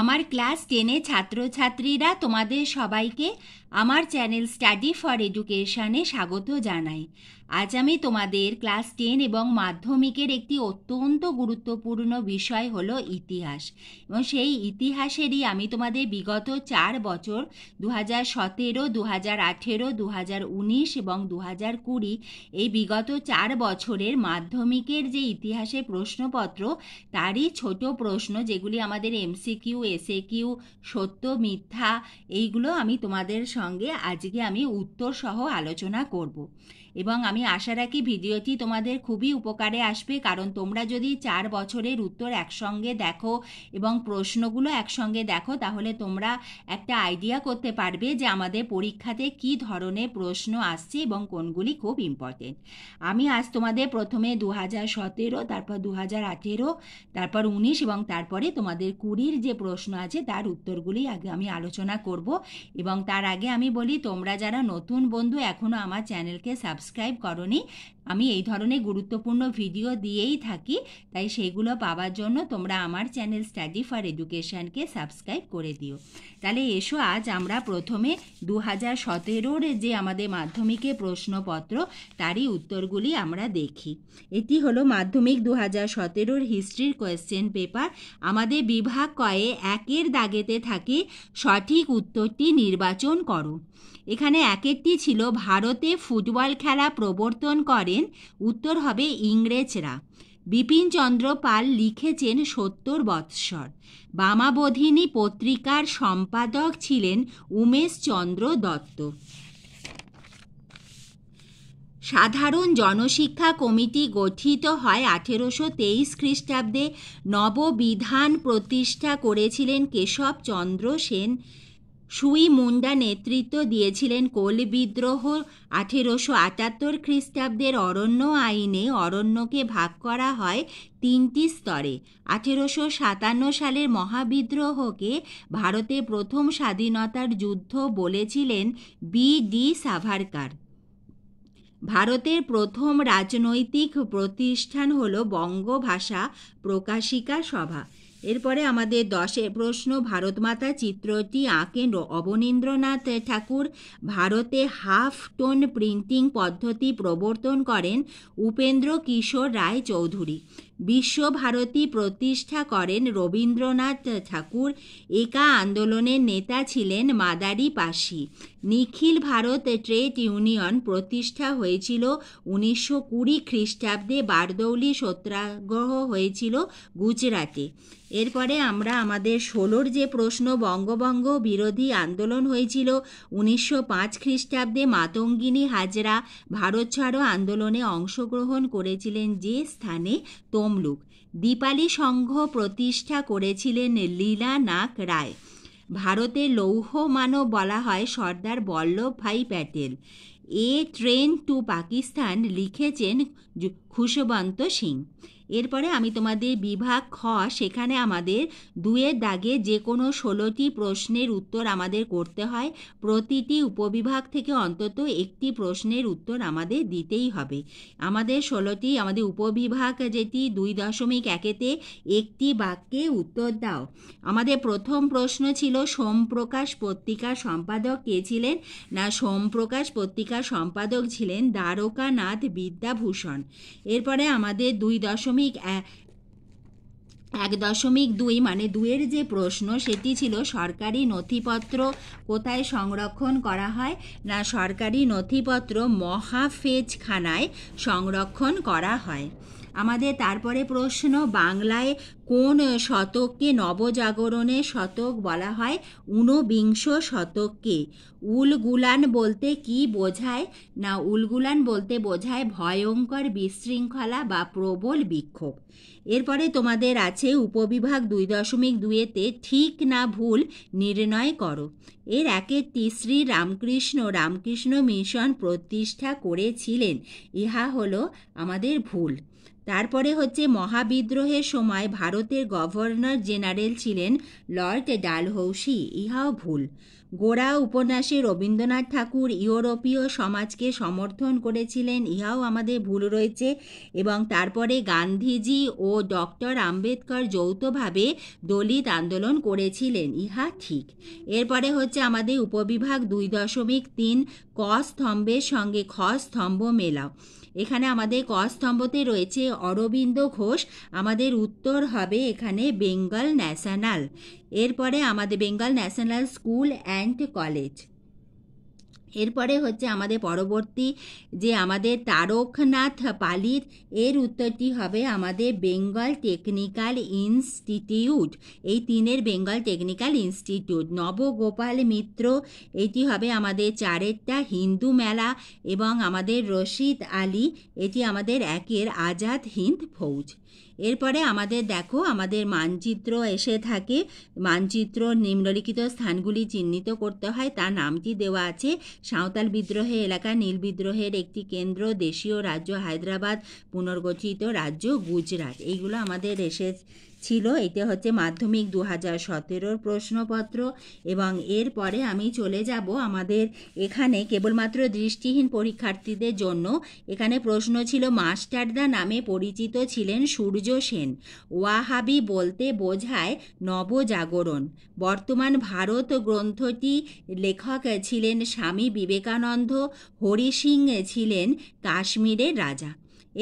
আমার ক্লাস টেনে ছাত্রছাত্রীরা তোমাদের সবাইকে আমার চ্যানেল স্টাডি ফর এডুকেশানে স্বাগত জানাই আজ আমি তোমাদের ক্লাস টেন এবং মাধ্যমিকের একটি অত্যন্ত গুরুত্বপূর্ণ বিষয় হলো ইতিহাস এবং সেই ইতিহাসেরই আমি তোমাদের বিগত চার বছর দু হাজার সতেরো দু হাজার আঠেরো দু হাজার উনিশ এবং দু হাজার কুড়ি এই বিগত চার বছরের মাধ্যমিকের যে ইতিহাসে প্রশ্নপত্র তারই ছোট প্রশ্ন যেগুলি আমাদের এমসিকিউ এসএ কিউ সত্য মিথ্যা এইগুলো আমি তোমাদের সঙ্গে আজকে আমি উত্তর সহ আলোচনা করব এবং আমি আশা রাখি ভিডিওটি তোমাদের খুবই উপকারে আসবে কারণ তোমরা যদি চার বছরের উত্তর একসঙ্গে দেখো এবং প্রশ্নগুলো একসঙ্গে দেখো তাহলে তোমরা একটা আইডিয়া করতে পারবে যে আমাদের পরীক্ষাতে কি ধরনের প্রশ্ন আসছে এবং কোনগুলি খুব ইম্পর্টেন্ট আমি আজ তোমাদের প্রথমে দু হাজার সতেরো তারপর দু হাজার আঠেরো তারপর উনিশ এবং তারপরে তোমাদের কুড়ির যে প্রশ্ন আছে তার উত্তরগুলি আগে আমি আলোচনা করব এবং তার আগে আমি বলি তোমরা যারা নতুন বন্ধু এখনও আমার চ্যানেলকে সাবস্ক্রাইব সাবস্ক্রাইব করনি আমি এই ধরনের গুরুত্বপূর্ণ ভিডিও দিয়েই থাকি তাই সেগুলো পাওয়ার জন্য তোমরা আমার চ্যানেল স্টাডি ফর এডুকেশানকে সাবস্ক্রাইব করে দিও তাহলে এসো আজ আমরা প্রথমে দু হাজার সতেরোর যে আমাদের মাধ্যমিকে প্রশ্নপত্র তারই উত্তরগুলি আমরা দেখি এটি হলো মাধ্যমিক দু হাজার সতেরোর হিস্ট্রির কোয়েশ্চেন পেপার আমাদের বিভাগ কয়ে একের দাগেতে থাকে সঠিক উত্তরটি নির্বাচন করো এখানে এক একটি ছিল ভারতে ফুটবল খেলা প্রবর্তন করেন উত্তর হবে ইংরেজরা বিপিনচন্দ্র পাল লিখেছেন সত্তর বৎসর বামাবধিনী পত্রিকার সম্পাদক ছিলেন উমেশ চন্দ্র দত্ত সাধারণ জনশিক্ষা কমিটি গঠিত হয় আঠেরোশো তেইশ খ্রিস্টাব্দে নববিধান প্রতিষ্ঠা করেছিলেন কেশব চন্দ্র সেন সুই মুন্ডা নেতৃত্ব দিয়েছিলেন কোল বিদ্রোহ আঠেরোশো আটাত্তর খ্রিস্টাব্দের অরণ্য আইনে অরণ্যকে ভাগ করা হয় তিনটি স্তরে আঠেরোশো সাতান্ন সালের মহাবিদ্রোহকে ভারতে প্রথম স্বাধীনতার যুদ্ধ বলেছিলেন বি ডি সাভারকার ভারতের প্রথম রাজনৈতিক প্রতিষ্ঠান হল বঙ্গভাষা প্রকাশিকা সভা এরপরে আমাদের দশে প্রশ্ন মাতা চিত্রটি আঁকেন অবনীন্দ্রনাথ ঠাকুর ভারতে হাফ টোন প্রিন্টিং পদ্ধতি প্রবর্তন করেন উপেন্দ্র কিশোর রায় চৌধুরী বিশ্বভারতী প্রতিষ্ঠা করেন রবীন্দ্রনাথ ঠাকুর একা আন্দোলনের নেতা ছিলেন মাদারি পাশি নিখিল ভারত ট্রেড ইউনিয়ন প্রতিষ্ঠা হয়েছিল উনিশশো কুড়ি খ্রিস্টাব্দে বারদৌলি সত্যাগ্রহ হয়েছিল গুজরাটে এরপরে আমরা আমাদের ষোলোর যে প্রশ্ন বঙ্গভঙ্গ বিরোধী আন্দোলন হয়েছিল উনিশশো পাঁচ খ্রিস্টাব্দে মাতঙ্গিনী হাজরা ভারত ছাড়ো আন্দোলনে অংশগ্রহণ করেছিলেন যে স্থানে তো তমলুক দীপালি সংঘ প্রতিষ্ঠা করেছিলেন লীলা নাক রায় ভারতে লৌহ মানব বলা হয় সর্দার বল্লভভাই প্যাটেল এ ট্রেন টু পাকিস্তান লিখেছেন খুশবন্ত সিং এরপরে আমি তোমাদের বিভাগ খ সেখানে আমাদের দুয়ের দাগে যে কোনো ষোলোটি প্রশ্নের উত্তর আমাদের করতে হয় প্রতিটি উপবিভাগ থেকে অন্তত একটি প্রশ্নের উত্তর আমাদের দিতেই হবে আমাদের ষোলোটি আমাদের উপবিভাগ যেটি দুই দশমিক একেতে একটি বাক্যে উত্তর দাও আমাদের প্রথম প্রশ্ন ছিল সোমপ্রকাশ পত্রিকার সম্পাদক কে ছিলেন না সোমপ্রকাশ পত্রিকার সম্পাদক ছিলেন দ্বারকানাথ বিদ্যাভূষণ এরপরে আমাদের দুই দশমিক দশমিক এক দশমিক দুই মানে দুয়ের যে প্রশ্ন সেটি ছিল সরকারি নথিপত্র কোথায় সংরক্ষণ করা হয় না সরকারি নথিপত্র মহাফেজখানায় সংরক্ষণ করা হয় আমাদের তারপরে প্রশ্ন বাংলায় কোন শতককে নবজাগরণের শতক বলা হয় ঊনবিংশ শতককে উলগুলান বলতে কি বোঝায় না উলগুলান বলতে বোঝায় ভয়ঙ্কর বিশৃঙ্খলা বা প্রবল বিক্ষোভ এরপরে তোমাদের আছে উপবিভাগ দুই দশমিক দুয়েতে ঠিক না ভুল নির্ণয় করো এর একে শ্রী রামকৃষ্ণ রামকৃষ্ণ মিশন প্রতিষ্ঠা করেছিলেন ইহা হলো আমাদের ভুল তারপরে হচ্ছে মহাবিদ্রোহের সময় ভারতের গভর্নর জেনারেল ছিলেন লর্ড ডালহৌসি ইহাও ভুল গোড়া উপন্যাসে রবীন্দ্রনাথ ঠাকুর ইউরোপীয় সমাজকে সমর্থন করেছিলেন ইহাও আমাদের ভুল রয়েছে এবং তারপরে গান্ধীজি ও ডক্টর আম্বেদকর যৌথভাবে দলিত আন্দোলন করেছিলেন ইহা ঠিক এরপরে হচ্ছে আমাদের উপবিভাগ দুই দশমিক তিন ক স্তম্ভের সঙ্গে খ স্তম্ভ মেলাও এখানে আমাদের ক স্তম্ভতে রয়েছে অরবিন্দ ঘোষ আমাদের উত্তর হবে এখানে বেঙ্গল ন্যাশনাল এরপরে আমাদের Bengal National School and College এরপরে হচ্ছে আমাদের পরবর্তী যে আমাদের তারকনাথ পালির এর উত্তরটি হবে আমাদের বেঙ্গল টেকনিক্যাল ইনস্টিটিউট এই তিনের বেঙ্গল টেকনিক্যাল ইনস্টিটিউট নবগোপাল মিত্র এটি হবে আমাদের চারেরটা হিন্দু মেলা এবং আমাদের রশিদ আলী এটি আমাদের একের আজাদ হিন্দ ফৌজ এরপরে আমাদের দেখো আমাদের মানচিত্র এসে থাকে মানচিত্র নিম্নলিখিত স্থানগুলি চিহ্নিত করতে হয় তার নামটি দেওয়া আছে সাঁওতাল বিদ্রোহে এলাকা নীল বিদ্রোহের একটি কেন্দ্র দেশীয় রাজ্য হায়দ্রাবাদ পুনর্গঠিত রাজ্য গুজরাট এইগুলো আমাদের এসে ছিল এটা হচ্ছে মাধ্যমিক দু হাজার সতেরোর প্রশ্নপত্র এবং এরপরে আমি চলে যাব আমাদের এখানে কেবলমাত্র দৃষ্টিহীন পরীক্ষার্থীদের জন্য এখানে প্রশ্ন ছিল মাস্টারদা নামে পরিচিত ছিলেন সূর্য সেন ওয়াহাবি বলতে বোঝায় নবজাগরণ বর্তমান ভারত গ্রন্থটি লেখক ছিলেন স্বামী বিবেকানন্দ হরি সিং ছিলেন কাশ্মীরের রাজা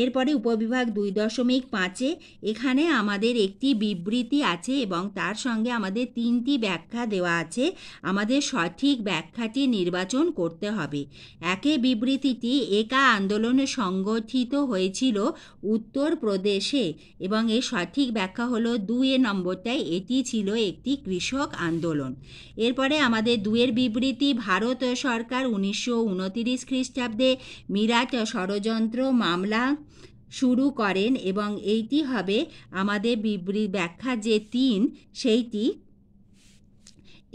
এরপরে উপবিভাগ দুই দশমিক পাঁচে এখানে আমাদের একটি বিবৃতি আছে এবং তার সঙ্গে আমাদের তিনটি ব্যাখ্যা দেওয়া আছে আমাদের সঠিক ব্যাখ্যাটি নির্বাচন করতে হবে একে বিবৃতিটি একা আন্দোলনে সংগঠিত হয়েছিল উত্তরপ্রদেশে এবং এর সঠিক ব্যাখ্যা হলো দুয়ে নম্বরটায় এটি ছিল একটি কৃষক আন্দোলন এরপরে আমাদের দুয়ের বিবৃতি ভারত সরকার উনিশশো খ্রিস্টাব্দে মিরাট ষড়যন্ত্র মামলা শুরু করেন এবং এইটি হবে আমাদের বিবৃ ব্যাখ্যা যে তিন সেইটি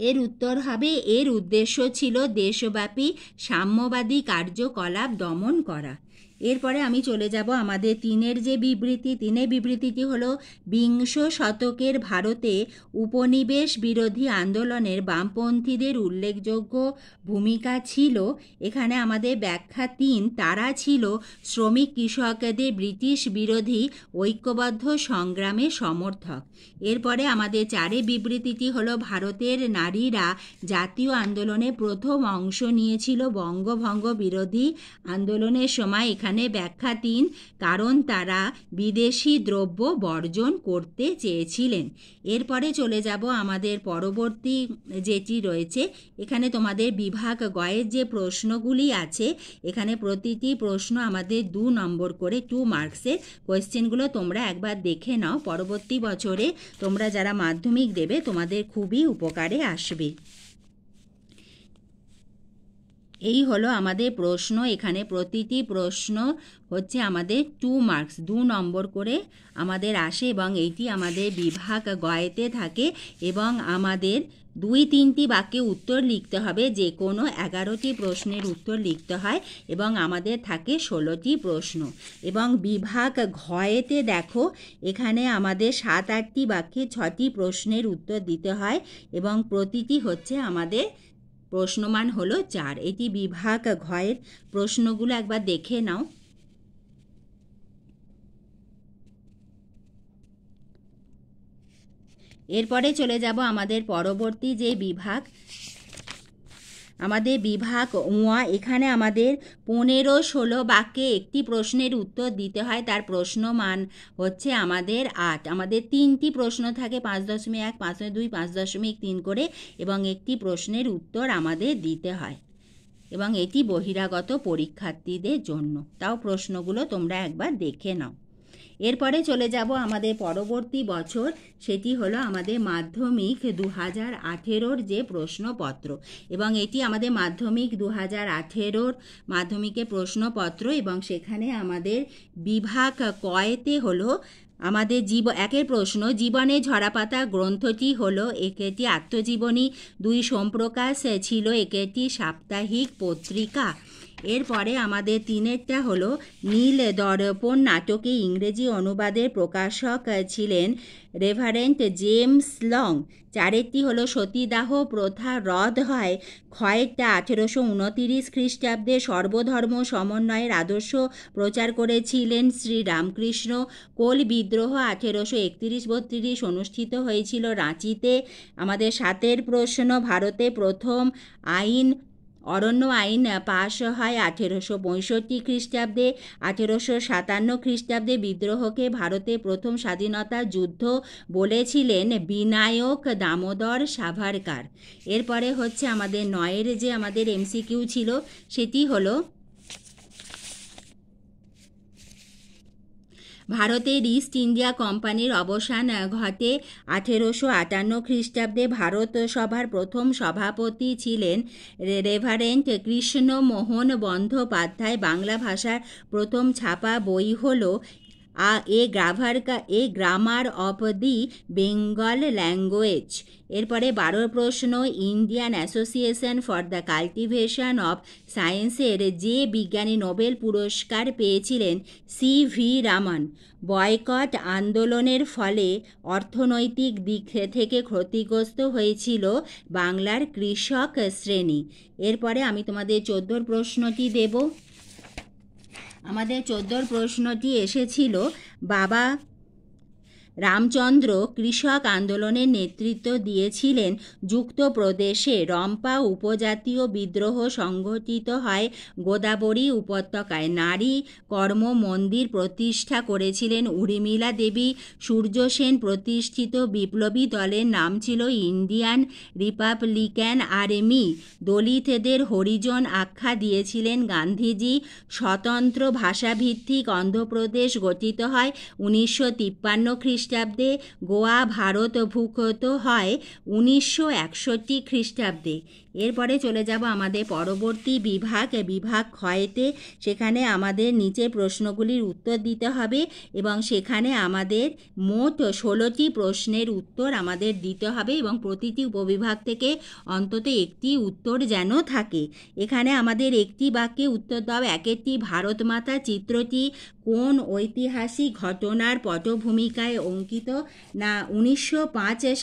এর উত্তর হবে এর উদ্দেশ্য ছিল দেশব্যাপী সাম্যবাদী কার্যকলাপ দমন করা এরপরে আমি চলে যাব আমাদের তিনের যে বিবৃতি তিনে বিবৃতিটি হলো বিংশ শতকের ভারতে উপনিবেশ বিরোধী আন্দোলনের বামপন্থীদের উল্লেখযোগ্য ভূমিকা ছিল এখানে আমাদের ব্যাখ্যা তিন তারা ছিল শ্রমিক কৃষকদের ব্রিটিশ বিরোধী ঐক্যবদ্ধ সংগ্রামে সমর্থক এরপরে আমাদের চারে বিবৃতিটি হলো ভারতের নারীরা জাতীয় আন্দোলনে প্রথম অংশ নিয়েছিল বঙ্গভঙ্গ বিরোধী আন্দোলনের সময় এখানে এখানে ব্যাখ্যা দিন কারণ তারা বিদেশি দ্রব্য বর্জন করতে চেয়েছিলেন এরপরে চলে যাব আমাদের পরবর্তী যেটি রয়েছে এখানে তোমাদের বিভাগ গয়ের যে প্রশ্নগুলি আছে এখানে প্রতিটি প্রশ্ন আমাদের দু নম্বর করে টু মার্কসের কোয়েশ্চেনগুলো তোমরা একবার দেখে নাও পরবর্তী বছরে তোমরা যারা মাধ্যমিক দেবে তোমাদের খুবই উপকারে আসবে এই হলো আমাদের প্রশ্ন এখানে প্রতিটি প্রশ্ন হচ্ছে আমাদের টু মার্কস দু নম্বর করে আমাদের আসে এবং এইটি আমাদের বিভাগ গয়েতে থাকে এবং আমাদের দুই তিনটি বাক্যে উত্তর লিখতে হবে যে কোনো এগারোটি প্রশ্নের উত্তর লিখতে হয় এবং আমাদের থাকে ষোলোটি প্রশ্ন এবং বিভাগ ঘয়েতে দেখো এখানে আমাদের সাত আটটি বাক্যে ছটি প্রশ্নের উত্তর দিতে হয় এবং প্রতিটি হচ্ছে আমাদের প্রশ্নমান হলো চার এটি বিভাগ ঘয়ের প্রশ্নগুলো একবার দেখে নাও এরপরে চলে যাব আমাদের পরবর্তী যে বিভাগ আমাদের বিভাগ উঁয়া এখানে আমাদের পনেরো ষোলো বাক্যে একটি প্রশ্নের উত্তর দিতে হয় তার প্রশ্ন মান হচ্ছে আমাদের আট আমাদের তিনটি প্রশ্ন থাকে পাঁচ দশমিক এক পাঁচ দুই পাঁচ দশমিক তিন করে এবং একটি প্রশ্নের উত্তর আমাদের দিতে হয় এবং এটি বহিরাগত পরীক্ষার্থীদের জন্য তাও প্রশ্নগুলো তোমরা একবার দেখে নাও এরপরে চলে যাব আমাদের পরবর্তী বছর সেটি হলো আমাদের মাধ্যমিক দু হাজার আঠেরোর যে প্রশ্নপত্র এবং এটি আমাদের মাধ্যমিক দু হাজার আঠেরোর মাধ্যমিকে প্রশ্নপত্র এবং সেখানে আমাদের বিভাগ কয়েতে হলো আমাদের জীব একের প্রশ্ন জীবনে ঝরাপাতা গ্রন্থটি হল একটি আত্মজীবনী দুই সম্প্রকাশ ছিল একটি সাপ্তাহিক পত্রিকা এরপরে আমাদের তিনেরটা হলো নীল দর্পণ নাটকে ইংরেজি অনুবাদের প্রকাশক ছিলেন রেভারেন্ট জেমস লং চারেরটি হলো সতীদাহ প্রথা রদ হয় ক্ষয়েরটা আঠেরোশো উনতিরিশ খ্রিস্টাব্দে সর্বধর্ম সমন্বয়ের আদর্শ প্রচার করেছিলেন শ্রীরামকৃষ্ণ কোল বিদ্রোহ আঠেরোশো একত্রিশ বত্রিশ অনুষ্ঠিত হয়েছিল রাঁচিতে আমাদের সাতের প্রশ্ন ভারতে প্রথম আইন অরণ্য আইন পাশ হয় আঠেরোশো পঁয়ষট্টি খ্রিস্টাব্দে আঠেরোশো সাতান্ন খ্রিস্টাব্দে বিদ্রোহকে ভারতে প্রথম স্বাধীনতা যুদ্ধ বলেছিলেন বিনায়ক দামোদর সাভারকার এরপরে হচ্ছে আমাদের নয়ের যে আমাদের এমসিকিউ ছিল সেটি হলো ভারতের ইস্ট ইন্ডিয়া কোম্পানির অবসান ঘটে আঠেরোশো আটান্ন খ্রিস্টাব্দে ভারত সভার প্রথম সভাপতি ছিলেন রেভারেন্ট কৃষ্ণ মোহন বন্দ্যোপাধ্যায় বাংলা ভাষার প্রথম ছাপা বই হল a a grammar a grammar of the Bengal language এরপরে বারো প্রশ্ন Indian Association for the Cultivation of সায়েন্সের যে বিজ্ঞানী নোবেল পুরস্কার পেয়েছিলেন সি ভি রামন বয়কট আন্দোলনের ফলে অর্থনৈতিক দিক থেকে ক্ষতিগ্রস্ত হয়েছিল বাংলার কৃষক শ্রেণী এরপরে আমি তোমাদের চোদ্দোর প্রশ্নটি দেব আমাদের চোদ্দোর প্রশ্নটি এসেছিল বাবা রামচন্দ্র কৃষক আন্দোলনের নেতৃত্ব দিয়েছিলেন যুক্ত প্রদেশে রম্পা উপজাতীয় বিদ্রোহ সংঘটিত হয় গোদাবরী উপত্যকায় নারী কর্ম মন্দির প্রতিষ্ঠা করেছিলেন উর্মিলা দেবী সূর্যসেন প্রতিষ্ঠিত বিপ্লবী দলের নাম ছিল ইন্ডিয়ান রিপাবলিক্যান আর্মি দলিতদের হরিজন আখ্যা দিয়েছিলেন গান্ধীজি স্বতন্ত্র ভাষাভিত্তিক অন্ধ্রপ্রদেশ গঠিত হয় উনিশশো তিপ্পান্ন খ্রিস্ট খ্রিস্টাব্দে গোয়া ভারত ভূখত হয় উনিশশো একষট্টি খ্রিস্টাব্দে এরপরে চলে যাব আমাদের পরবর্তী বিভাগ বিভাগ ক্ষয়েতে সেখানে আমাদের নিচে প্রশ্নগুলির উত্তর দিতে হবে এবং সেখানে আমাদের মোট ষোলোটি প্রশ্নের উত্তর আমাদের দিতে হবে এবং প্রতিটি উপবিভাগ থেকে অন্তত একটি উত্তর যেন থাকে এখানে আমাদের একটি বাক্যে উত্তর দাও একেরটি ভারতমাতা চিত্রটি কোন ঐতিহাসিক ঘটনার পটভূমিকায় অঙ্কিত না উনিশশো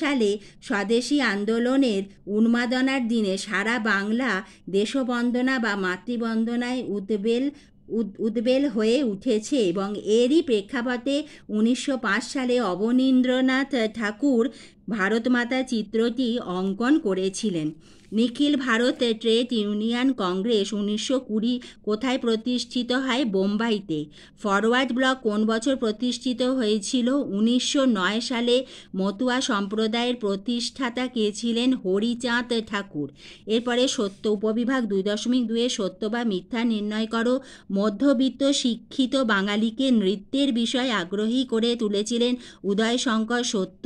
সালে স্বদেশী আন্দোলনের উন্মাদনার দিনে সারা বাংলা দেশবন্দনা বা মাতৃবন্দনায় উদ্বেল উদ্বেল হয়ে উঠেছে এবং এরই প্রেক্ষাপটে উনিশশো সালে অবনীন্দ্রনাথ ঠাকুর ভারতমাতা চিত্রটি অঙ্কন করেছিলেন নিখিল ভারত ট্রেড ইউনিয়ন কংগ্রেস উনিশশো কুড়ি কোথায় প্রতিষ্ঠিত হয় বোম্বাইতে ফরওয়ার্ড ব্লক কোন বছর প্রতিষ্ঠিত হয়েছিল উনিশশো নয় সালে মতুয়া সম্প্রদায়ের প্রতিষ্ঠাতা কে ছিলেন হরিচাঁদ ঠাকুর এরপরে সত্য উপবিভাগ দুই দশমিক দুয়ে সত্য বা মিথ্যা নির্ণয় করো মধ্যবিত্ত শিক্ষিত বাঙালিকে নৃত্যের বিষয়ে আগ্রহী করে তুলেছিলেন উদয়শঙ্কর সত্য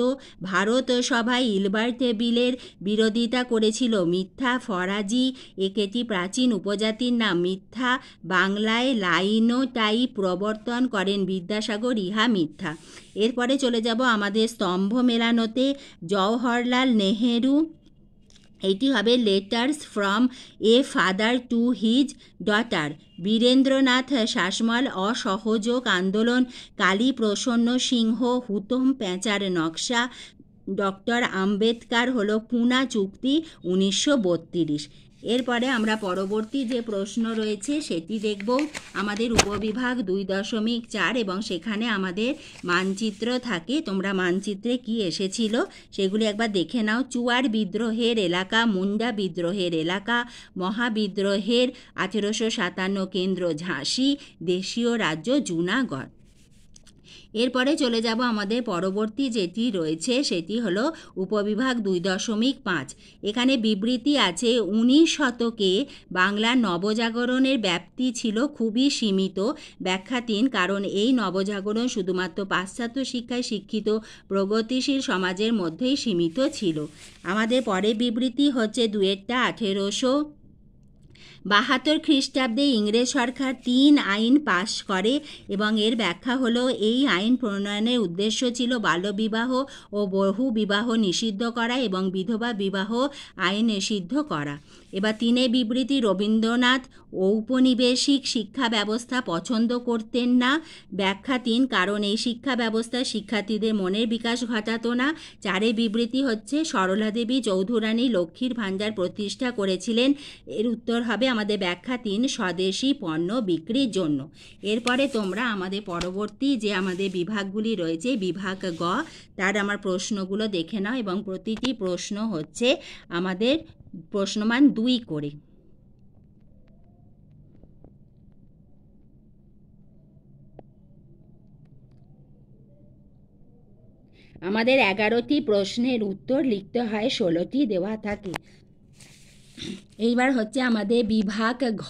ভারত সভায় ইলবার টেবিলের বিরোধিতা করেছিল মিথ্যা ফরাজি একেটি প্রাচীন উপজাতির নাম মিথ্যা বাংলায় লাইনো টাইপ প্রবর্তন করেন বিদ্যাসাগর ইহা মিথ্যা এরপরে চলে যাব আমাদের স্তম্ভ মেলানোতে জওহরলাল নেহেরু এটি হবে Letters from a Father to His Daughter Birendranath Sasmal অসহযোগ আন্দোলন কালী প্রসন্ন সিংহ হুতম প্যাঁচার নকশা ডক্টর আম্বেদকার হল পুনা চুক্তি উনিশশো এরপরে আমরা পরবর্তী যে প্রশ্ন রয়েছে সেটি দেখব আমাদের উপবিভাগ দুই দশমিক চার এবং সেখানে আমাদের মানচিত্র থাকে তোমরা মানচিত্রে কি এসেছিল সেগুলি একবার দেখে নাও চুয়ার বিদ্রোহের এলাকা মুন্ডা বিদ্রোহের এলাকা মহাবিদ্রোহের আঠেরোশো সাতান্ন কেন্দ্র ঝাঁসি দেশীয় রাজ্য জুনাগড় এরপরে চলে যাব আমাদের পরবর্তী যেটি রয়েছে সেটি হলো উপবিভাগ দুই দশমিক পাঁচ এখানে বিবৃতি আছে উনিশ শতকে বাংলা নবজাগরণের ব্যাপ্তি ছিল খুবই সীমিত ব্যাখ্যাতীন কারণ এই নবজাগরণ শুধুমাত্র পাশ্চাত্য শিক্ষায় শিক্ষিত প্রগতিশীল সমাজের মধ্যেই সীমিত ছিল আমাদের পরে বিবৃতি হচ্ছে দুয়েরটা আঠেরোশো বাহাত্তর খ্রিস্টাব্দে ইংরেজ সরকার তিন আইন পাশ করে এবং এর ব্যাখ্যা হলো এই আইন প্রণয়নের উদ্দেশ্য ছিল বাল্যবিবাহ ও বহু বিবাহ নিষিদ্ধ করা এবং বিধবা বিবাহ আইন নিষিদ্ধ করা এবার তিনে বিবৃতি রবীন্দ্রনাথ ঔপনিবেশিক শিক্ষা ব্যবস্থা পছন্দ করতেন না ব্যাখ্যা তিন কারণ এই শিক্ষা ব্যবস্থা শিক্ষার্থীদের মনের বিকাশ ঘটাতো না চারে বিবৃতি হচ্ছে সরলা দেবী চৌধুরানী লক্ষ্মীর ভাণ্ডার প্রতিষ্ঠা করেছিলেন এর উত্তর হবে আমাদের ব্যাখ্যা তিন স্বদেশি পণ্য বিক্রির জন্য এরপরে তোমরা আমাদের পরবর্তী যে আমাদের বিভাগগুলি রয়েছে বিভাগ গ তার আমার প্রশ্নগুলো দেখে নাও এবং প্রতিটি প্রশ্ন হচ্ছে আমাদের প্রশ্নমান দুই করে আমাদের এগারোটি প্রশ্নের উত্তর লিখতে হয় ষোলোটি দেওয়া থাকে এইবার হচ্ছে আমাদের বিভাগ ঘ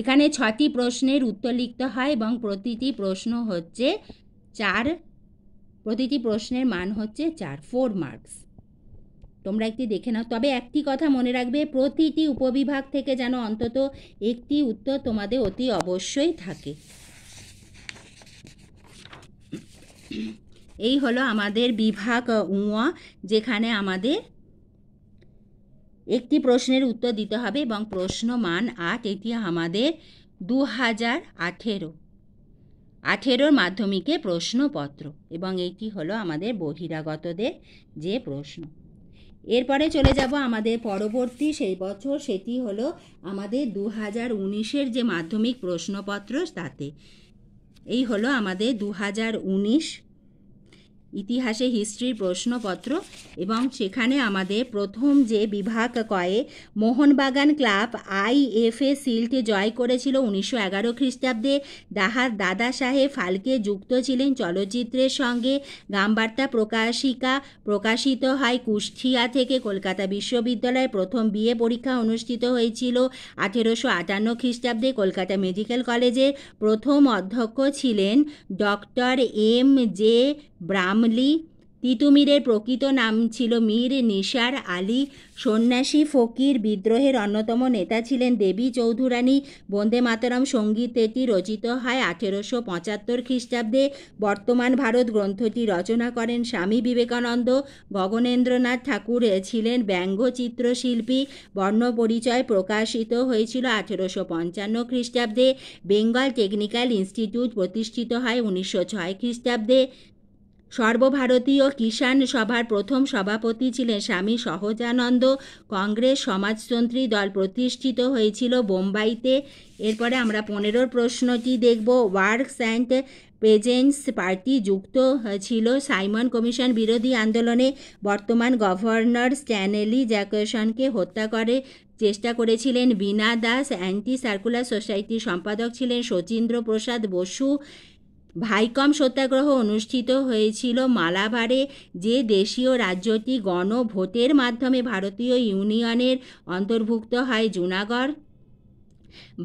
এখানে ছটি প্রশ্নের উত্তর লিখতে হয় এবং প্রতিটি প্রশ্ন হচ্ছে চার প্রতিটি প্রশ্নের মান হচ্ছে চার ফোর মার্কস তোমরা একটি দেখে নাও তবে একটি কথা মনে রাখবে প্রতিটি উপবিভাগ থেকে যেন অন্তত একটি উত্তর তোমাদের অতি অবশ্যই থাকে এই হলো আমাদের বিভাগ উঁয়া যেখানে আমাদের একটি প্রশ্নের উত্তর দিতে হবে এবং প্রশ্ন মান আট এটি আমাদের দু হাজার আঠেরো আঠেরোর মাধ্যমিকে প্রশ্নপত্র এবং এটি হলো আমাদের বহিরাগতদের যে প্রশ্ন এরপরে চলে যাব আমাদের পরবর্তী সেই বছর সেটি হলো আমাদের দু হাজার উনিশের যে মাধ্যমিক প্রশ্নপত্র তাতে এই হলো আমাদের দু হাজার উনিশ ইতিহাসে হিস্ট্রির প্রশ্নপত্র এবং সেখানে আমাদের প্রথম যে বিভাগ কয়ে Mohun Bagan club I F A shield জয় করেছিল উনিশশো এগারো খ্রিস্টাব্দে দাহার দাদা সাহেব ফালকে যুক্ত ছিলেন চলচ্চিত্রের সঙ্গে গামবার্তা প্রকাশিকা প্রকাশিত হয় কুষ্টিয়া থেকে কলকাতা বিশ্ববিদ্যালয়ে প্রথম বিএ পরীক্ষা অনুষ্ঠিত হয়েছিল আঠেরোশো আটান্ন খ্রিস্টাব্দে কলকাতা মেডিকেল কলেজে প্রথম অধ্যক্ষ ছিলেন ডক্টর এম জে ব্রাহ্ম আমলি তিতুমিরের প্রকৃত নাম ছিল মীর নিসার আলী সন্ন্যাসী ফকির বিদ্রোহের অন্যতম নেতা ছিলেন দেবী চৌধুরানী বন্দে মাতরম সঙ্গীত এটি রচিত হয় আঠেরোশো পঁচাত্তর খ্রিস্টাব্দে বর্তমান ভারত গ্রন্থটি রচনা করেন স্বামী বিবেকানন্দ গগনেন্দ্রনাথ ঠাকুর ছিলেন ব্যঙ্গচিত্রশিল্পী শিল্পী বর্ণপরিচয় প্রকাশিত হয়েছিল আঠেরোশো পঞ্চান্ন খ্রিস্টাব্দে বেঙ্গল টেকনিক্যাল ইনস্টিটিউট প্রতিষ্ঠিত হয় উনিশশো ছয় খ্রিস্টাব্দে সর্বভারতীয় কিষাণ সভার প্রথম সভাপতি ছিলেন স্বামী সহজানন্দ কংগ্রেস সমাজতন্ত্রী দল প্রতিষ্ঠিত হয়েছিল বোম্বাইতে এরপরে আমরা পনেরোর প্রশ্নটি দেখব ওয়ার্কস অ্যান্ড পেজেন্টস পার্টি যুক্ত ছিল সাইমন কমিশন বিরোধী আন্দোলনে বর্তমান গভর্নর স্ট্যানেলি জ্যাকসনকে হত্যা করে চেষ্টা করেছিলেন বীণা দাস অ্যান্টি সার্কুলার সোসাইটির সম্পাদক ছিলেন শচীন্দ্র প্রসাদ বসু ভাইকম সত্যাগ্রহ অনুষ্ঠিত হয়েছিল মালাবারে যে দেশীয় রাজ্যটি গণভোটের মাধ্যমে ভারতীয় ইউনিয়নের অন্তর্ভুক্ত হয় জুনাগড়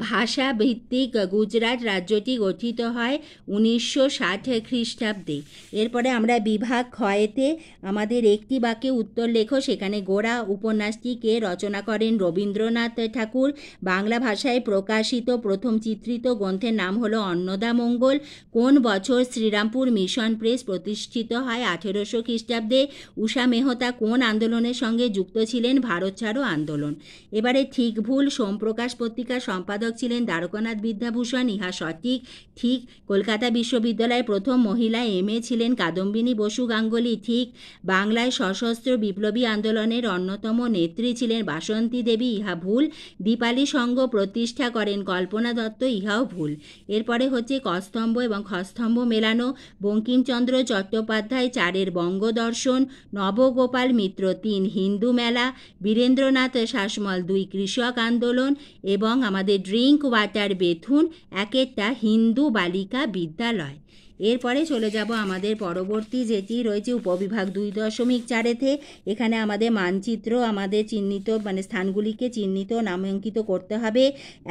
ভাষাভিত্তিক গুজরাট রাজ্যটি গঠিত হয় উনিশশো ষাট খ্রিস্টাব্দে এরপরে আমরা বিভাগ ক্ষয়েতে আমাদের একটি বাক্যে উত্তর লেখ সেখানে গোড়া উপন্যাসটিকে রচনা করেন রবীন্দ্রনাথ ঠাকুর বাংলা ভাষায় প্রকাশিত প্রথম চিত্রিত গ্রন্থের নাম হলো অন্নদা মঙ্গল কোন বছর শ্রীরামপুর মিশন প্রেস প্রতিষ্ঠিত হয় আঠেরোশো খ্রিস্টাব্দে উষা মেহতা কোন আন্দোলনের সঙ্গে যুক্ত ছিলেন ভারত ছাড়ো আন্দোলন এবারে ঠিক ভুল সোমপ্রকাশ পত্রিকা সম্পাদক ছিলেন দ্বারকনাথ বিদ্যাভূষণ ইহা সঠিক ঠিক কলকাতা বিশ্ববিদ্যালয়ের প্রথম মহিলা এম ছিলেন কাদম্বিনী বসু গাঙ্গুলি ঠিক বাংলায় সশস্ত্র বিপ্লবী আন্দোলনের অন্যতম নেত্রী ছিলেন বাসন্তী দেবী ইহা ভুল দীপালি সংঘ প্রতিষ্ঠা করেন কল্পনা দত্ত ইহাও ভুল এরপরে হচ্ছে কস্তম্ভ এবং খস্তম্ভ মেলানো বঙ্কিমচন্দ্র চট্টোপাধ্যায় চারের বঙ্গদর্শন নবগোপাল মিত্র তিন হিন্দু মেলা বীরেন্দ্রনাথ শাসমল দুই কৃষক আন্দোলন এবং আমাদের আমাদের ড্রিঙ্ক ওয়াটার বেথুন এক একটা হিন্দু বালিকা বিদ্যালয় এরপরে চলে যাব আমাদের পরবর্তী যেটি রয়েছে উপবিভাগ দুই দশমিক চারেতে এখানে আমাদের মানচিত্র আমাদের চিহ্নিত মানে স্থানগুলিকে চিহ্নিত নামাঙ্কিত করতে হবে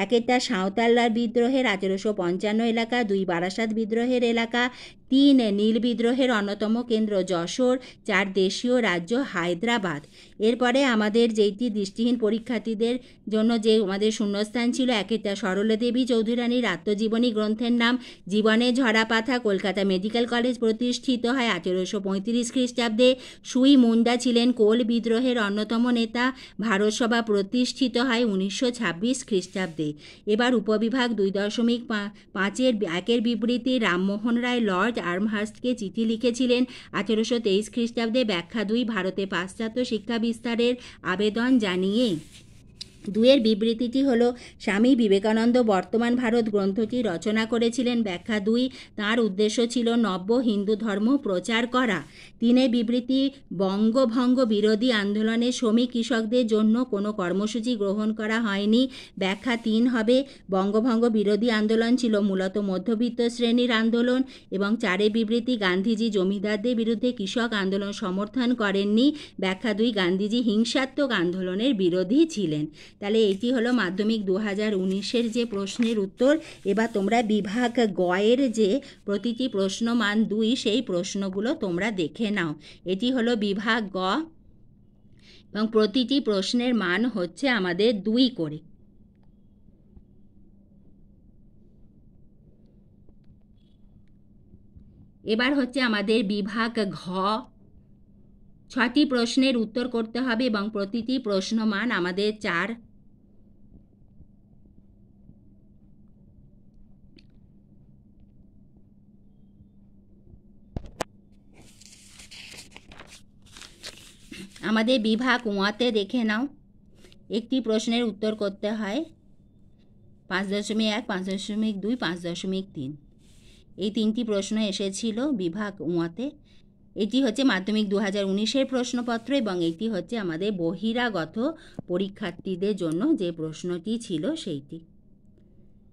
এক একটা সাঁওতাল্লার বিদ্রোহের আঠেরোশো পঞ্চান্ন এলাকা দুই বারাসাত বিদ্রোহের এলাকা তিন নীল বিদ্রোহের অন্যতম কেন্দ্র যশোর চার দেশীয় রাজ্য হায়দ্রাবাদ এরপরে আমাদের যেইটি দৃষ্টিহীন পরীক্ষার্থীদের জন্য যে আমাদের শূন্যস্থান ছিল একেটা দেবী চৌধুরানীর আত্মজীবনী গ্রন্থের নাম জীবনে ঝরা পাথা কলকাতা মেডিকেল কলেজ প্রতিষ্ঠিত হয় আঠেরোশো পঁয়ত্রিশ খ্রিস্টাব্দে সুই মুন্ডা ছিলেন কোল বিদ্রোহের অন্যতম নেতা ভারতসভা প্রতিষ্ঠিত হয় উনিশশো ছাব্বিশ খ্রিস্টাব্দে এবার উপবিভাগ দুই দশমিক পাঁচের একের বিবৃতি রামমোহন রায় লর্ড আর্মহার্স্টকে চিঠি লিখেছিলেন আঠেরোশো তেইশ খ্রিস্টাব্দে ব্যাখ্যা দুই ভারতে পাশ্চাত্য শিক্ষা বিস্তারের আবেদন জানিয়ে দুয়ের বিবৃতিটি হল স্বামী বিবেকানন্দ বর্তমান ভারত গ্রন্থটি রচনা করেছিলেন ব্যাখ্যা দুই তার উদ্দেশ্য ছিল নব্য হিন্দু ধর্ম প্রচার করা তিনে বিবৃতি বঙ্গভঙ্গ বিরোধী আন্দোলনে শ্রমিক কৃষকদের জন্য কোনো কর্মসূচি গ্রহণ করা হয়নি ব্যাখ্যা তিন হবে বঙ্গভঙ্গ বিরোধী আন্দোলন ছিল মূলত মধ্যবিত্ত শ্রেণীর আন্দোলন এবং চারে বিবৃতি গান্ধীজি জমিদারদের বিরুদ্ধে কৃষক আন্দোলন সমর্থন করেননি ব্যাখ্যা দুই গান্ধীজি হিংসাত্মক আন্দোলনের বিরোধী ছিলেন তাহলে এটি হলো মাধ্যমিক দু হাজার উনিশের যে প্রশ্নের উত্তর এবার তোমরা বিভাগ গয়ের যে প্রতিটি প্রশ্ন মান দুই সেই প্রশ্নগুলো তোমরা দেখে নাও এটি হলো বিভাগ গ এবং প্রতিটি প্রশ্নের মান হচ্ছে আমাদের দুই করে এবার হচ্ছে আমাদের বিভাগ ঘ ছটি প্রশ্নের উত্তর করতে হবে এবং প্রতিটি প্রশ্নমান আমাদের চার আমাদের বিভাগ ওয়াতে দেখে নাও একটি প্রশ্নের উত্তর করতে হয় পাঁচ দশমিক এক পাঁচ দশমিক দুই পাঁচ দশমিক তিন এই তিনটি প্রশ্ন এসেছিল বিভাগ ওয়াতে এটি হচ্ছে মাধ্যমিক দু হাজার উনিশের প্রশ্নপত্র এবং এটি হচ্ছে আমাদের বহিরাগত পরীক্ষার্থীদের জন্য যে প্রশ্নটি ছিল সেইটি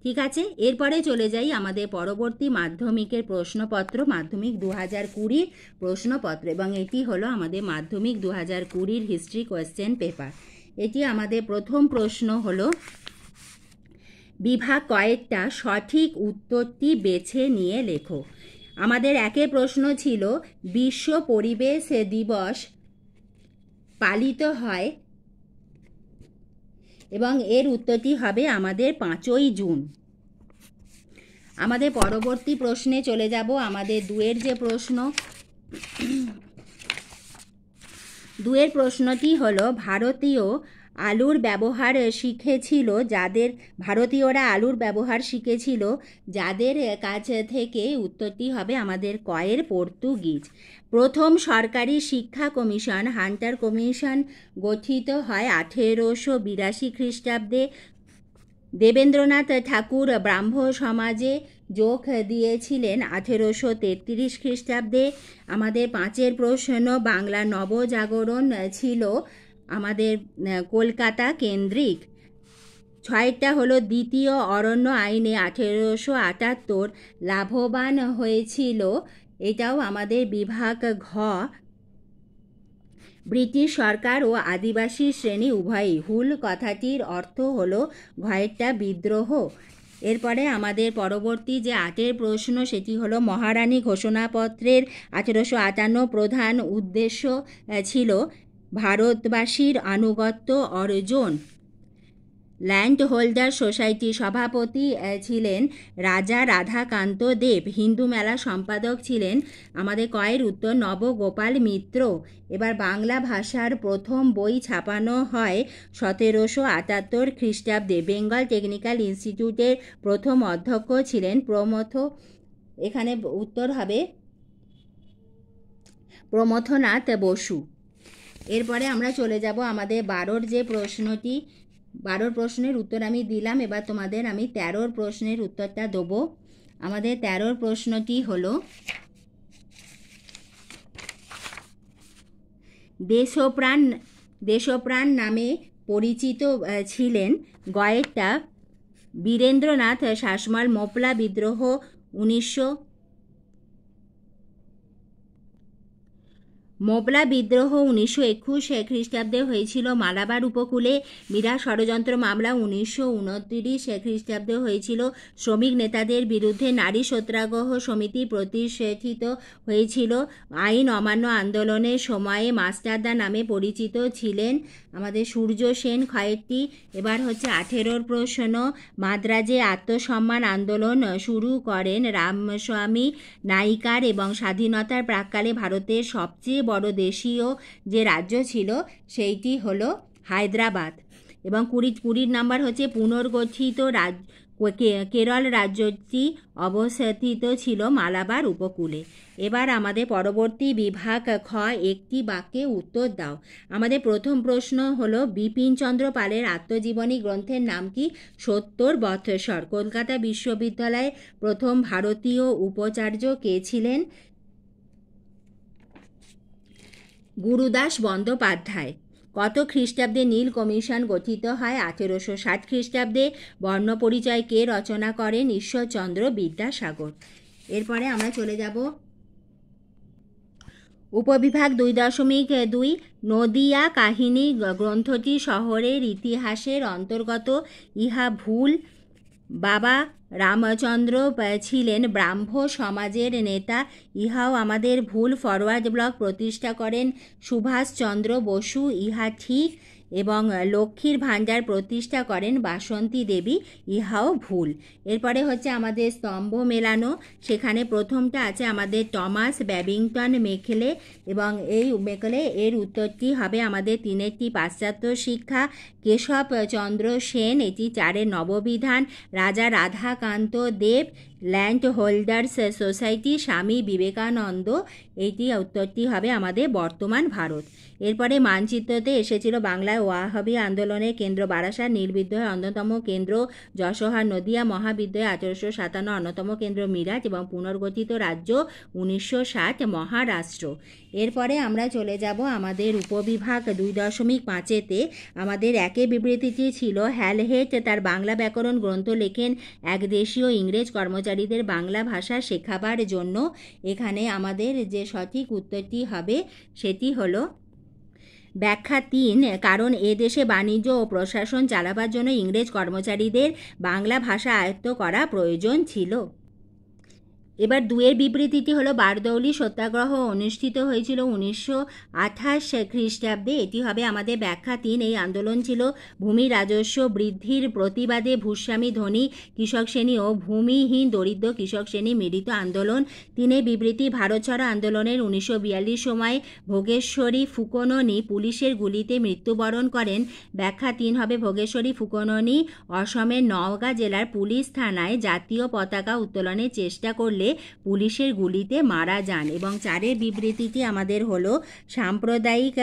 ঠিক আছে এরপরে চলে যাই আমাদের পরবর্তী মাধ্যমিকের প্রশ্নপত্র মাধ্যমিক দু হাজার কুড়ির প্রশ্নপত্র এবং এটি হলো আমাদের মাধ্যমিক দু হাজার কুড়ির হিস্ট্রি কোয়েশ্চেন পেপার এটি আমাদের প্রথম প্রশ্ন হলো বিভাগ কয়েকটা সঠিক উত্তরটি বেছে নিয়ে লেখো আমাদের একে প্রশ্ন ছিল বিশ্ব পরিবেশ দিবস পালিত হয় এবং এর উত্তরটি হবে আমাদের পাঁচই জুন আমাদের পরবর্তী প্রশ্নে চলে যাব আমাদের দুয়ের যে প্রশ্ন দুয়ের প্রশ্নটি হলো ভারতীয় আলুর ব্যবহার শিখেছিল যাদের ভারতীয়রা আলুর ব্যবহার শিখেছিল যাদের কাছ থেকে উত্তরটি হবে আমাদের কয়ের পর্তুগিজ প্রথম সরকারি শিক্ষা কমিশন হান্টার কমিশন গঠিত হয় আঠেরোশো বিরাশি খ্রিস্টাব্দে দেবেন্দ্রনাথ ঠাকুর ব্রাহ্ম সমাজে যোগ দিয়েছিলেন আঠেরোশো তেত্রিশ খ্রিস্টাব্দে আমাদের পাঁচের প্রশ্ন বাংলা নবজাগরণ ছিল আমাদের কলকাতা কেন্দ্রিক ছয়টা হলো দ্বিতীয় অরণ্য আইনে আঠেরোশো আটাত্তর লাভবান হয়েছিল এটাও আমাদের বিভাগ ঘ ব্রিটিশ সরকার ও আদিবাসী শ্রেণী উভয়ই হুল কথাটির অর্থ হল ঘয়েরটা বিদ্রোহ এরপরে আমাদের পরবর্তী যে আটের প্রশ্ন সেটি হল মহারানী ঘোষণাপত্রের আঠেরোশো আটান্ন প্রধান উদ্দেশ্য ছিল ভারতবাসীর আনুগত্য অর্জন ল্যান্ড হোল্ডার সোসাইটি সভাপতি ছিলেন রাজা রাধাকান্ত দেব হিন্দু মেলা সম্পাদক ছিলেন আমাদের কয়ের উত্তর নবগোপাল মিত্র এবার বাংলা ভাষার প্রথম বই ছাপানো হয় সতেরোশো আটাত্তর খ্রিস্টাব্দে বেঙ্গল টেকনিক্যাল ইনস্টিটিউটের প্রথম অধ্যক্ষ ছিলেন প্রমথ এখানে উত্তর হবে প্রমথনাথ বসু এরপরে আমরা চলে যাব আমাদের বারোর যে প্রশ্নটি বারোর প্রশ্নের উত্তর আমি দিলাম এবার তোমাদের আমি তেরোর প্রশ্নের উত্তরটা দেবো আমাদের তেরোর প্রশ্নটি হলো দেশপ্রাণ দেশপ্রাণ নামে পরিচিত ছিলেন গয়েরটা বীরেন্দ্রনাথ শাসমাল মোপলা বিদ্রোহ উনিশশো মোবলা বিদ্রোহ উনিশশো একুশ খ্রিস্টাব্দে হয়েছিল মালাবার উপকূলে মীরা ষড়যন্ত্র মামলা উনিশশো উনত্রিশ খ্রিস্টাব্দে হয়েছিল শ্রমিক নেতাদের বিরুদ্ধে নারী সত্যাগ্রহ সমিতি প্রতিষ্ঠিত হয়েছিল আইন অমান্য আন্দোলনের সময়ে মাস্টারদা নামে পরিচিত ছিলেন আমাদের সূর্য সেন কয়েকটি এবার হচ্ছে আঠেরোর প্রশ্ন মাদ্রাজে আত্মসম্মান আন্দোলন শুরু করেন রামস্বামী নায়িকার এবং স্বাধীনতার প্রাককালে ভারতের সবচেয়ে বড় দেশীয় যে রাজ্য ছিল সেইটি হলো হায়দ্রাবাদ এবং কুড়ি কুড়ির নাম্বার হচ্ছে পুনর্গঠিত রাজ কেরল রাজ্যটি অবস্থিত ছিল মালাবার উপকূলে এবার আমাদের পরবর্তী বিভাগ খ একটি বাক্যে উত্তর দাও আমাদের প্রথম প্রশ্ন হলো বিপিনচন্দ্র পালের আত্মজীবনী গ্রন্থের নাম কি সত্তর বৎসর কলকাতা বিশ্ববিদ্যালয়ে প্রথম ভারতীয় উপাচার্য কে ছিলেন গুরুদাস বন্দ্যোপাধ্যায় কত খ্রিস্টাব্দে নীল কমিশন গঠিত হয় আঠেরোশো ষাট খ্রিস্টাব্দে বর্ণপরিচয় কে রচনা করেন ঈশ্বরচন্দ্র বিদ্যাসাগর এরপরে আমরা চলে যাব উপবিভাগ দুই দশমিক দুই নদিয়া কাহিনী গ্রন্থটি শহরের ইতিহাসের অন্তর্গত ইহা ভুল বাবা রামচন্দ্র ছিলেন ব্রাহ্ম সমাজের নেতা ইহাও আমাদের ভুল ফরওয়ার্ড ব্লক প্রতিষ্ঠা করেন সুভাষচন্দ্র বসু ইহা ঠিক এবং লক্ষ্মীর ভাণ্ডার প্রতিষ্ঠা করেন বাসন্তী দেবী ইহাও ভুল এরপরে হচ্ছে আমাদের স্তম্ভ মেলানো সেখানে প্রথমটা আছে আমাদের টমাস ব্যাবিংটন মেখেলে এবং এই মেখেলে এর উত্তরটি হবে আমাদের তিনেরটি পাশ্চাত্য শিক্ষা কেশব চন্দ্র সেন এটি চারের Nababidhan Raja Radhakanta Deb land holders society Swami Vivekananda এটি উত্তরটি হবে আমাদের বর্তমান ভারত এরপরে মানচিত্রতে এসেছিল বাংলায় ওয়াহাবি আন্দোলনের কেন্দ্র বারাসাত নির্বিদ্রোহের অন্যতম কেন্দ্র যশোহার নদিয়া মহাবিদ্যয় আঠেরোশো সাতান্ন অন্যতম কেন্দ্র মিরাজ এবং পুনর্গঠিত রাজ্য উনিশশো ষাট মহারাষ্ট্র এরপরে আমরা চলে যাব আমাদের উপবিভাগ দুই দশমিক পাঁচেতে আমাদের একে বিবৃতিটি ছিল হ্যালহেট তার বাংলা ব্যাকরণ গ্রন্থ লেখেন এক দেশীয় ইংরেজ কর্মচারীদের বাংলা ভাষা শেখাবার জন্য এখানে আমাদের যে সঠিক উত্তরটি হবে সেটি হলো ব্যাখ্যা তিন কারণ এ দেশে বাণিজ্য ও প্রশাসন চালাবার জন্য ইংরেজ কর্মচারীদের বাংলা ভাষা আয়ত্ত করা প্রয়োজন ছিল এবার দুয়ের বিবৃতিটি হলো বারদৌলি সত্যাগ্রহ অনুষ্ঠিত হয়েছিল উনিশশো আঠাশ খ্রিস্টাব্দে এটি হবে আমাদের ব্যাখ্যা তিন এই আন্দোলন ছিল ভূমি রাজস্ব বৃদ্ধির প্রতিবাদে ভূস্বামী ধনী কৃষক শ্রেণী ও ভূমিহীন দরিদ্র কৃষক শ্রেণী মিলিত আন্দোলন তিনে বিবৃতি ভারত ছাড়া আন্দোলনের উনিশশো বিয়াল্লিশ সময় ভোগেশ্বরী ফুকননি পুলিশের গুলিতে মৃত্যুবরণ করেন ব্যাখ্যা তিন হবে ভোগেশ্বরী ফুকননি অসমের নওগাঁ জেলার পুলিশ থানায় জাতীয় পতাকা উত্তোলনের চেষ্টা করলে করে পুলিশের গুলিতে মারা যান এবং চারের বিবৃতিটি আমাদের হলো সাম্প্রদায়িক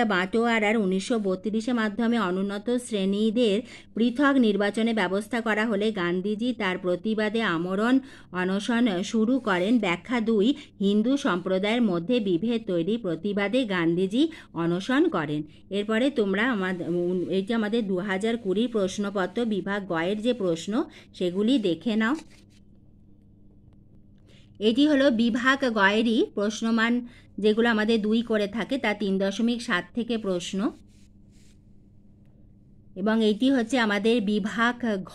আর উনিশশো বত্রিশের মাধ্যমে অনুন্নত শ্রেণীদের পৃথক নির্বাচনে ব্যবস্থা করা হলে গান্ধীজি তার প্রতিবাদে আমরণ অনশন শুরু করেন ব্যাখ্যা দুই হিন্দু সম্প্রদায়ের মধ্যে বিভেদ তৈরি প্রতিবাদে গান্ধীজি অনশন করেন এরপরে তোমরা আমাদের এটি আমাদের দু হাজার কুড়ির প্রশ্নপত্র বিভাগ গয়ের যে প্রশ্ন সেগুলি দেখে নাও এটি হলো বিভাগ গয়েরই প্রশ্নমান যেগুলো আমাদের দুই করে থাকে তা তিন দশমিক সাত থেকে প্রশ্ন এবং এটি হচ্ছে আমাদের বিভাগ ঘ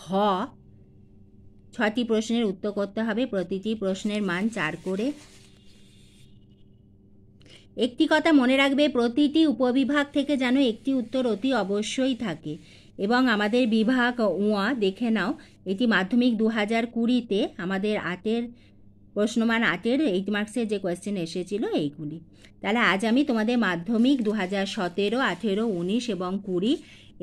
ছটি প্রশ্নের উত্তর করতে হবে প্রতিটি প্রশ্নের মান চার করে একটি কথা মনে রাখবে প্রতিটি উপবিভাগ থেকে যেন একটি উত্তর অতি অবশ্যই থাকে এবং আমাদের বিভাগ ওয়া দেখে নাও এটি মাধ্যমিক দু হাজার কুড়িতে আমাদের আটের প্রশ্নমান আটের এইট মার্কসের যে কোয়েশ্চেন এসেছিল এইগুলি তাহলে আজ আমি তোমাদের মাধ্যমিক দু হাজার সতেরো আঠেরো উনিশ এবং কুড়ি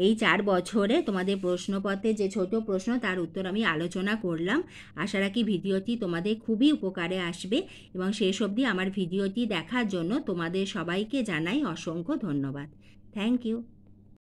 এই চার বছরে তোমাদের প্রশ্নপত্রে যে ছোট প্রশ্ন তার উত্তর আমি আলোচনা করলাম আশা রাখি ভিডিওটি তোমাদের খুবই উপকারে আসবে এবং শেষ অবধি আমার ভিডিওটি দেখার জন্য তোমাদের সবাইকে জানাই অসংখ্য ধন্যবাদ থ্যাংক ইউ